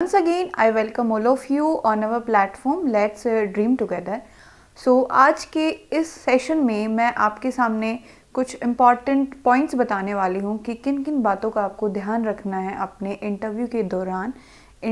Once again, I welcome all of you on our platform Let's uh, Dream Together. So so, आज के इस session में मैं आपके सामने कुछ इम्पॉर्टेंट पॉइंट्स बताने वाली हूँ कि किन किन बातों का आपको ध्यान रखना है अपने इंटरव्यू के दौरान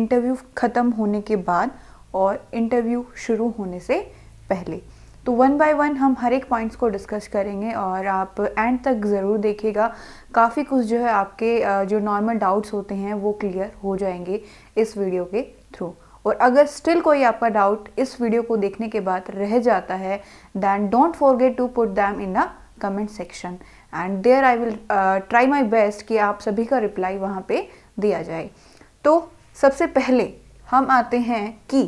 इंटरव्यू ख़त्म होने के बाद और इंटरव्यू शुरू होने से पहले तो वन बाय वन हम हर एक पॉइंट्स को डिस्कस करेंगे और आप एंड तक ज़रूर देखिएगा काफ़ी कुछ जो है आपके जो नॉर्मल डाउट्स होते हैं वो क्लियर हो जाएंगे इस वीडियो के थ्रू और अगर स्टिल कोई आपका डाउट इस वीडियो को देखने के बाद रह जाता है then don't forget to put them in the comment section and there I will try my best कि आप सभी का रिप्लाई वहाँ पे दिया जाए तो सबसे पहले हम आते हैं कि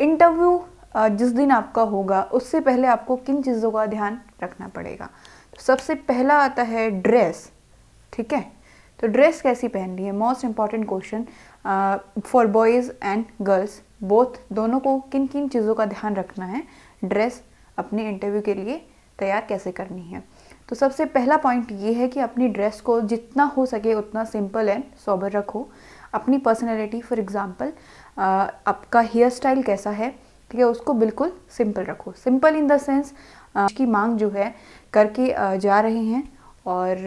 इंटरव्यू जिस दिन आपका होगा उससे पहले आपको किन चीज़ों का ध्यान रखना पड़ेगा तो सबसे पहला आता है ड्रेस ठीक है तो ड्रेस कैसी पहननी है most important question for boys and girls both दोनों को किन किन चीज़ों का ध्यान रखना है ड्रेस अपने इंटरव्यू के लिए तैयार कैसे करनी है तो सबसे पहला पॉइंट ये है कि अपनी ड्रेस को जितना हो सके उतना सिंपल एंड सॉबर रखो अपनी पर्सनैलिटी फॉर एग्ज़ाम्पल आपका हेयर स्टाइल कैसा है ठीक है उसको बिल्कुल सिंपल रखो सिंपल इन द सेंस की मांग जो है करके जा रहे हैं और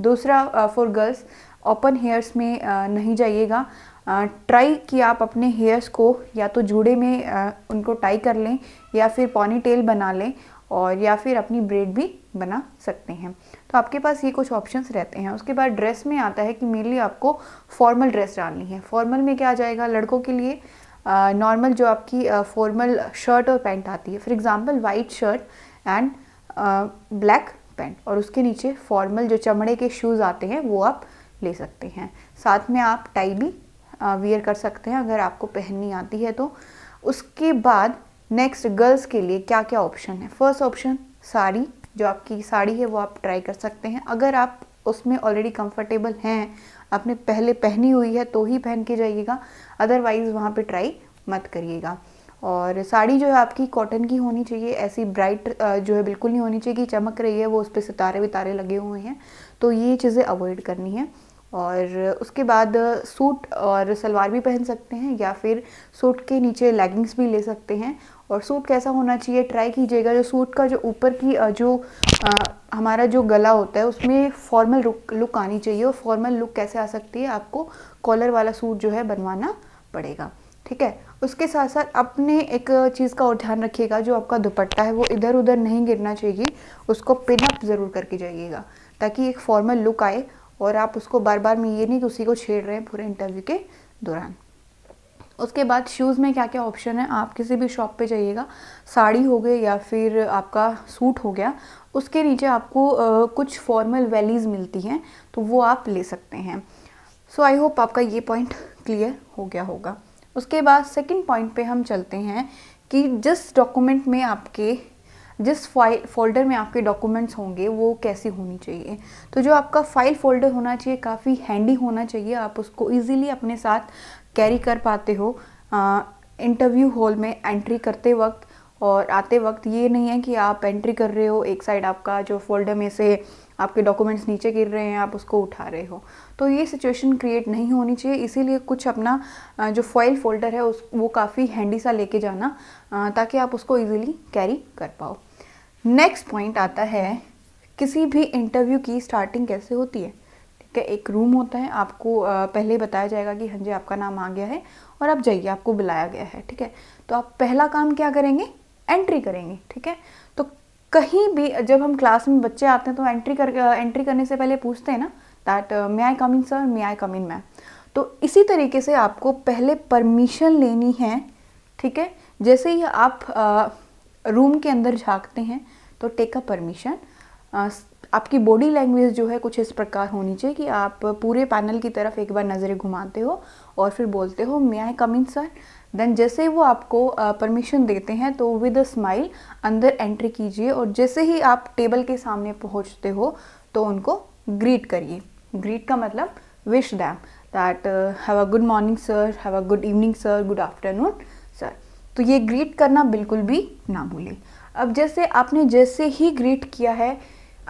दूसरा फॉर गर्ल्स ओपन हेयर्स में नहीं जाइएगा ट्राई कि आप अपने हेयर्स को या तो जूड़े में उनको टाई कर लें या फिर पॉनी टेल बना लें और या फिर अपनी ब्रेड भी बना सकते हैं तो आपके पास ये कुछ ऑप्शंस रहते हैं उसके बाद ड्रेस में आता है कि मेनली आपको फॉर्मल ड्रेस डालनी है फॉर्मल में क्या आ जाएगा लड़कों के लिए नॉर्मल uh, जो आपकी फॉर्मल uh, शर्ट और पैंट आती है for example white shirt and black pant और उसके नीचे फॉर्मल जो चमड़े के शूज़ आते हैं वो आप ले सकते हैं साथ में आप टाई भी वियर uh, कर सकते हैं अगर आपको पहननी आती है तो उसके बाद नेक्स्ट गर्ल्स के लिए क्या क्या ऑप्शन है फर्स्ट ऑप्शन साड़ी जो आपकी साड़ी है वो आप ट्राई कर सकते हैं अगर आप उसमें ऑलरेडी कंफर्टेबल हैं आपने पहले पहनी हुई है तो ही पहन के जाइएगा अदरवाइज़ वहाँ पे ट्राई मत करिएगा और साड़ी जो है आपकी कॉटन की होनी चाहिए ऐसी ब्राइट जो है बिल्कुल नहीं होनी चाहिए कि चमक रही है वो उस पर सितारे वितारे लगे हुए हैं तो ये चीज़ें अवॉइड करनी है और उसके बाद सूट और सलवार भी पहन सकते हैं या फिर सूट के नीचे लेगिंग्स भी ले सकते हैं और सूट कैसा होना चाहिए ट्राई कीजिएगा जो सूट का जो ऊपर की जो आ, हमारा जो गला होता है उसमें फॉर्मल लुक आनी चाहिए और फॉर्मल लुक कैसे आ सकती है आपको कॉलर वाला सूट जो है बनवाना पड़ेगा ठीक है उसके साथ साथ अपने एक चीज़ का और ध्यान रखिएगा जो आपका दुपट्टा है वो इधर उधर नहीं गिरना चाहिए उसको पिनअप ज़रूर करके जाइएगा ताकि एक फॉर्मल लुक आए और आप उसको बार बार में ये नहीं कि उसी को छेड़ रहे हैं पूरे इंटरव्यू के दौरान उसके बाद शूज़ में क्या क्या ऑप्शन है आप किसी भी शॉप पे जाइएगा साड़ी हो गई या फिर आपका सूट हो गया उसके नीचे आपको आ, कुछ फॉर्मल वैलीज़ मिलती हैं तो वो आप ले सकते हैं सो आई होप आपका ये पॉइंट क्लियर हो गया होगा उसके बाद सेकेंड पॉइंट पर हम चलते हैं कि जिस डॉक्यूमेंट में आपके जिस फाइल फोल्डर में आपके डॉक्यूमेंट्स होंगे वो कैसी होनी चाहिए तो जो आपका फाइल फोल्डर होना चाहिए काफ़ी हैंडी होना चाहिए आप उसको इजीली अपने साथ कैरी कर पाते हो इंटरव्यू हॉल में एंट्री करते वक्त और आते वक्त ये नहीं है कि आप एंट्री कर रहे हो एक साइड आपका जो फोल्डर में से आपके डॉक्यूमेंट्स नीचे गिर रहे हैं आप उसको उठा रहे हो तो ये सिचुएशन क्रिएट नहीं होनी चाहिए इसीलिए कुछ अपना जो फॉइल फोल्डर है उस वो काफ़ी हैंडी सा लेके जाना ताकि आप उसको इजीली कैरी कर पाओ नेक्स्ट पॉइंट आता है किसी भी इंटरव्यू की स्टार्टिंग कैसे होती है का एक रूम होता है आपको पहले बताया जाएगा कि हाँ जी आपका नाम आ गया है और आप जाइए आपको बुलाया गया है ठीक है तो आप पहला काम क्या करेंगे एंट्री करेंगे ठीक है तो कहीं भी जब हम क्लास में बच्चे आते हैं तो एंट्री कर एंट्री करने से पहले पूछते हैं ना that may I come in sir may I come in ma'am तो इसी तरीके से आपको पहले परमिशन लेनी है ठीक है जैसे ही आप रूम के अंदर झाँकते हैं तो टेक अ परमिशन आपकी बॉडी लैंग्वेज जो है कुछ इस प्रकार होनी चाहिए कि आप पूरे पैनल की तरफ एक बार नज़रें घुमाते हो और फिर बोलते हो मे I come in sir then जैसे वो आपको परमिशन देते हैं तो विद अ स्माइल अंदर एंट्री कीजिए और जैसे ही आप टेबल के सामने पहुंचते हो तो उनको ग्रीट करिए ग्रीट का मतलब wish them that have a good morning sir have a good evening sir good afternoon sir तो ये ग्रीट करना बिल्कुल भी ना भूलें अब जैसे आपने जैसे ही ग्रीट किया है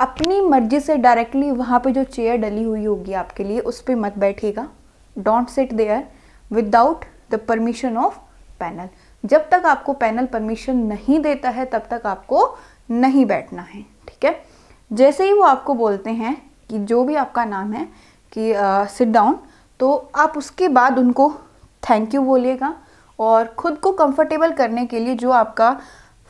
अपनी मर्जी से डायरेक्टली वहाँ पे जो चेयर डली हुई होगी आपके लिए उस पर मत बैठिएगा don't sit there without the permission of panel जब तक आपको पैनल परमिशन नहीं देता है तब तक आपको नहीं बैठना है ठीक है जैसे ही वो आपको बोलते हैं कि जो भी आपका नाम है कि सिट uh, डाउन तो आप उसके बाद उनको थैंक यू बोलिएगा और ख़ुद को कंफर्टेबल करने के लिए जो आपका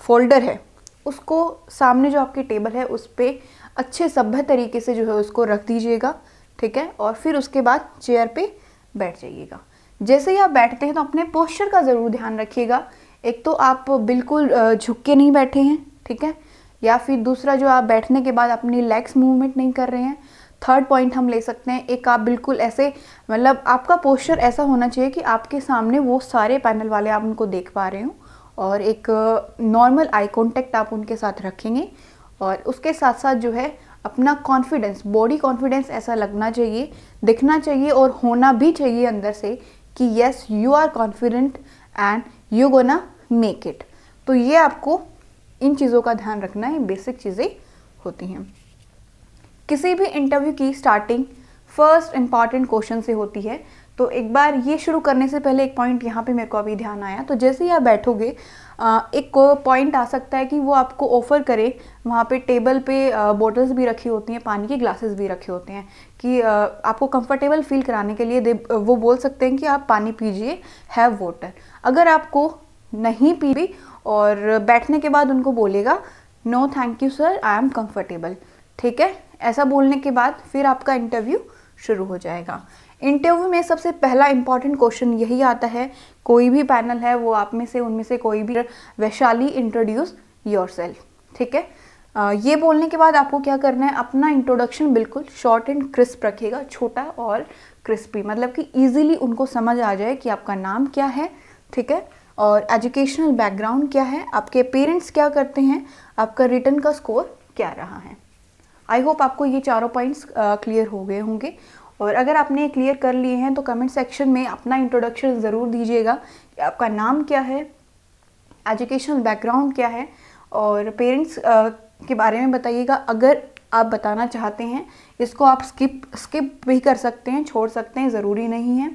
फोल्डर है उसको सामने जो आपकी टेबल है उस पर अच्छे सभ्य तरीके से जो है उसको रख दीजिएगा ठीक है और फिर उसके बाद चेयर पे बैठ जाइएगा जैसे ही आप बैठते हैं तो अपने पोस्चर का ज़रूर ध्यान रखिएगा एक तो आप बिल्कुल झुक के नहीं बैठे हैं ठीक है या फिर दूसरा जो आप बैठने के बाद अपनी लेग्स मूवमेंट नहीं कर रहे हैं थर्ड पॉइंट हम ले सकते हैं एक आप बिल्कुल ऐसे मतलब आपका पोस्चर ऐसा होना चाहिए कि आपके सामने वो सारे पैनल वाले आप उनको देख पा रहे हो और एक नॉर्मल आई कॉन्टैक्ट आप उनके साथ रखेंगे और उसके साथ साथ जो है अपना कॉन्फिडेंस बॉडी कॉन्फिडेंस ऐसा लगना चाहिए दिखना चाहिए और होना भी चाहिए अंदर से कि yes you are confident and you gonna make it तो ये आपको इन चीज़ों का ध्यान रखना है बेसिक चीज़ें होती हैं किसी भी इंटरव्यू की स्टार्टिंग फर्स्ट इम्पॉर्टेंट क्वेश्चन से होती है तो एक बार ये शुरू करने से पहले एक पॉइंट यहाँ पे मेरे को अभी ध्यान आया तो जैसे ही आप बैठोगे एक पॉइंट आ सकता है कि वो आपको ऑफ़र करे वहाँ पे टेबल पे बॉटल्स भी रखी होती हैं पानी के ग्लासेस भी रखे होते हैं कि आपको कंफर्टेबल फील कराने के लिए वो बोल सकते हैं कि आप पानी पीजिए हैव वाटर अगर आपको नहीं पी भी और बैठने के बाद उनको बोलेगा no thank you sir I am comfortable ठीक है ऐसा बोलने के बाद फिर आपका इंटरव्यू शुरू हो जाएगा इंटरव्यू में सबसे पहला इंपॉर्टेंट क्वेश्चन यही आता है कोई भी पैनल है वो आप में से उनमें से कोई भी वैशाली इंट्रोड्यूस योर ठीक है ये बोलने के बाद आपको क्या करना है अपना इंट्रोडक्शन बिल्कुल शॉर्ट एंड क्रिस्प रखिएगा छोटा और क्रिस्पी मतलब कि ईजिली उनको समझ आ जाए कि आपका नाम क्या है ठीक है और एजुकेशनल बैकग्राउंड क्या है आपके पेरेंट्स क्या करते हैं आपका रिटर्न का स्कोर क्या रहा है आई होप आपको ये चारों पॉइंट्स क्लियर हो गए होंगे और अगर आपने क्लियर कर लिए हैं तो कमेंट सेक्शन में अपना इंट्रोडक्शन ज़रूर दीजिएगा कि आपका नाम क्या है एजुकेशनल बैकग्राउंड क्या है और पेरेंट्स के बारे में बताइएगा अगर आप बताना चाहते हैं इसको आप स्किप स्किप भी कर सकते हैं छोड़ सकते हैं ज़रूरी नहीं है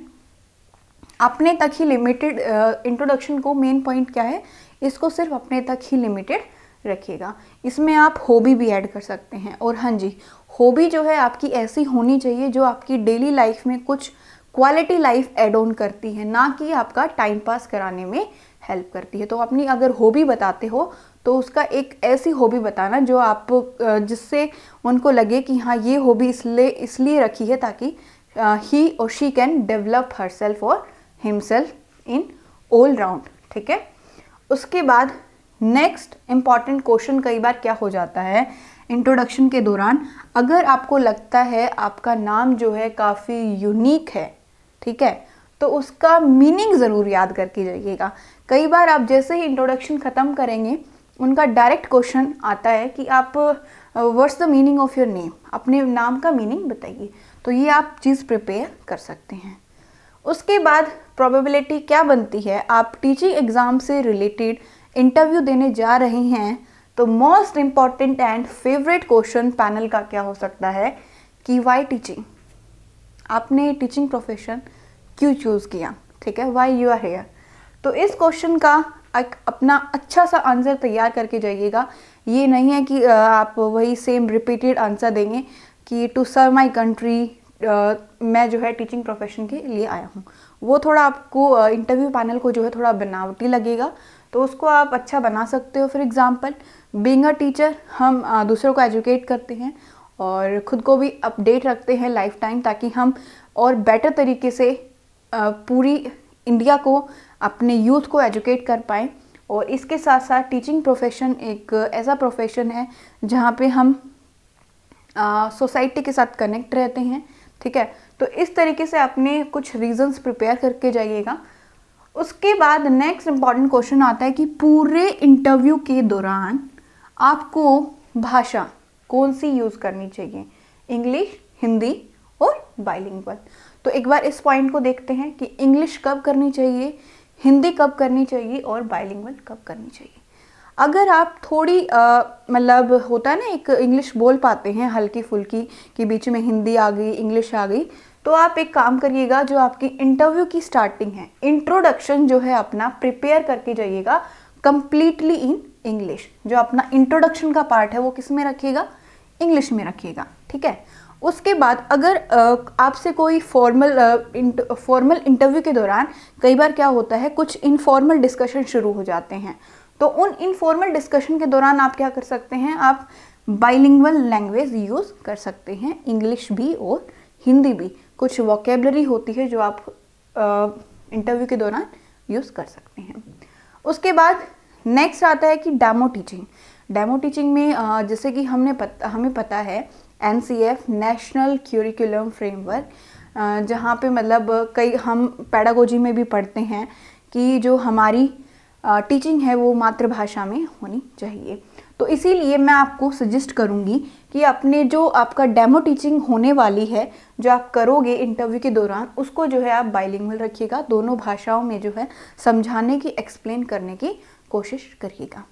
अपने तक ही लिमिटेड इंट्रोडक्शन को मेन पॉइंट क्या है इसको सिर्फ अपने तक ही लिमिटेड रखिएगा इसमें आप हॉबी भी ऐड कर सकते हैं और हाँ जी हॉबी जो है आपकी ऐसी होनी चाहिए जो आपकी डेली लाइफ में कुछ क्वालिटी लाइफ एड ऑन करती है ना कि आपका टाइम पास कराने में हेल्प करती है तो अपनी अगर हॉबी बताते हो तो उसका एक ऐसी हॉबी बताना जो आप जिससे उनको लगे कि हाँ ये हॉबी इसलिए इसलिए रखी है ताकि ही और she can develop her self और हिमसेल्फ इन ऑल राउंड ठीक है उसके बाद नेक्स्ट इंपॉर्टेंट क्वेश्चन कई बार क्या हो जाता है इंट्रोडक्शन के दौरान अगर आपको लगता है आपका नाम जो है काफ़ी यूनिक है ठीक है तो उसका मीनिंग ज़रूर याद करके जाइएगा कई बार आप जैसे ही इंट्रोडक्शन ख़त्म करेंगे उनका डायरेक्ट क्वेश्चन आता है कि आप what's the meaning of your name अपने नाम का मीनिंग बताइए तो ये आप चीज़ प्रिपेयर कर सकते हैं उसके बाद प्रोबेबिलिटी क्या बनती है आप टीचिंग एग्ज़ाम से रिलेटेड इंटरव्यू देने जा रहे हैं तो most important and favourite question panel का क्या हो सकता है कि वाई टीचिंग आपने टीचिंग प्रोफेशन क्यों चूज़ किया ठीक है वाई यू आर हेयर तो इस क्वेश्चन का एक अपना अच्छा सा आंसर तैयार करके जाइएगा ये नहीं है कि आप वही सेम रिपीटेड आंसर देंगे कि टू सर्व माई कंट्री मैं जो है टीचिंग प्रोफेशन के लिए आया हूँ वो थोड़ा आपको इंटरव्यू पैनल को जो है थोड़ा बनावटी लगेगा तो उसको आप अच्छा बना सकते हो for example being a teacher हम दूसरों को एजुकेट करते हैं और ख़ुद को भी अपडेट रखते हैं लाइफ टाइम ताकि हम और बेटर तरीके से पूरी इंडिया को अपने यूथ को एजुकेट कर पाएँ और इसके साथ साथ टीचिंग प्रोफेशन एक ऐसा प्रोफेशन है जहाँ पे हम सोसाइटी के साथ कनेक्ट रहते हैं ठीक है तो इस तरीके से आपने कुछ रीजंस प्रिपेयर करके जाइएगा उसके बाद नेक्स्ट इम्पॉर्टेंट क्वेश्चन आता है कि पूरे इंटरव्यू के दौरान आपको भाषा कौन सी यूज़ करनी चाहिए इंग्लिश हिंदी और बाइलिंगुअल तो एक बार इस पॉइंट को देखते हैं कि इंग्लिश कब करनी चाहिए हिंदी कब करनी चाहिए और बाइलिंगुअल कब करनी चाहिए अगर आप थोड़ी मतलब होता है ना एक इंग्लिश बोल पाते हैं हल्की फुल्की कि बीच में हिंदी आ गई इंग्लिश आ गई तो आप एक काम करिएगा जो आपकी इंटरव्यू की स्टार्टिंग है इंट्रोडक्शन जो है अपना प्रिपेयर करके जाइएगा कंप्लीटली इन इंग्लिश जो अपना इंट्रोडक्शन का पार्ट है वो किस में रखिएगा इंग्लिश में रखिएगा ठीक है उसके बाद अगर आपसे कोई फॉर्मल फॉर्मल इंटरव्यू के दौरान कई बार क्या होता है कुछ इनफॉर्मल डिस्कशन शुरू हो जाते हैं तो उन इनफॉर्मल डिस्कशन के दौरान आप क्या कर सकते हैं आप बाइलिंगल लैंग्वेज यूज़ कर सकते हैं इंग्लिश भी और हिंदी भी कुछ वोकेबलरी होती है जो आप इंटरव्यू के दौरान यूज़ कर सकते हैं उसके बाद नेक्स्ट आता है कि डेमो टीचिंग डेमो टीचिंग में जैसे कि हमने पत, हमें पता है N C F national curriculum framework जहाँ पे मतलब कई हम पैडागोजी में भी पढ़ते हैं कि जो हमारी टीचिंग है वो मातृभाषा में होनी चाहिए तो इसीलिए मैं आपको सजेस्ट करूँगी कि अपने जो आपका डेमो टीचिंग होने वाली है जो आप करोगे इंटरव्यू के दौरान उसको जो है आप बाइलिंगल रखिएगा दोनों भाषाओं में जो है समझाने की एक्सप्लेन करने की कोशिश करिएगा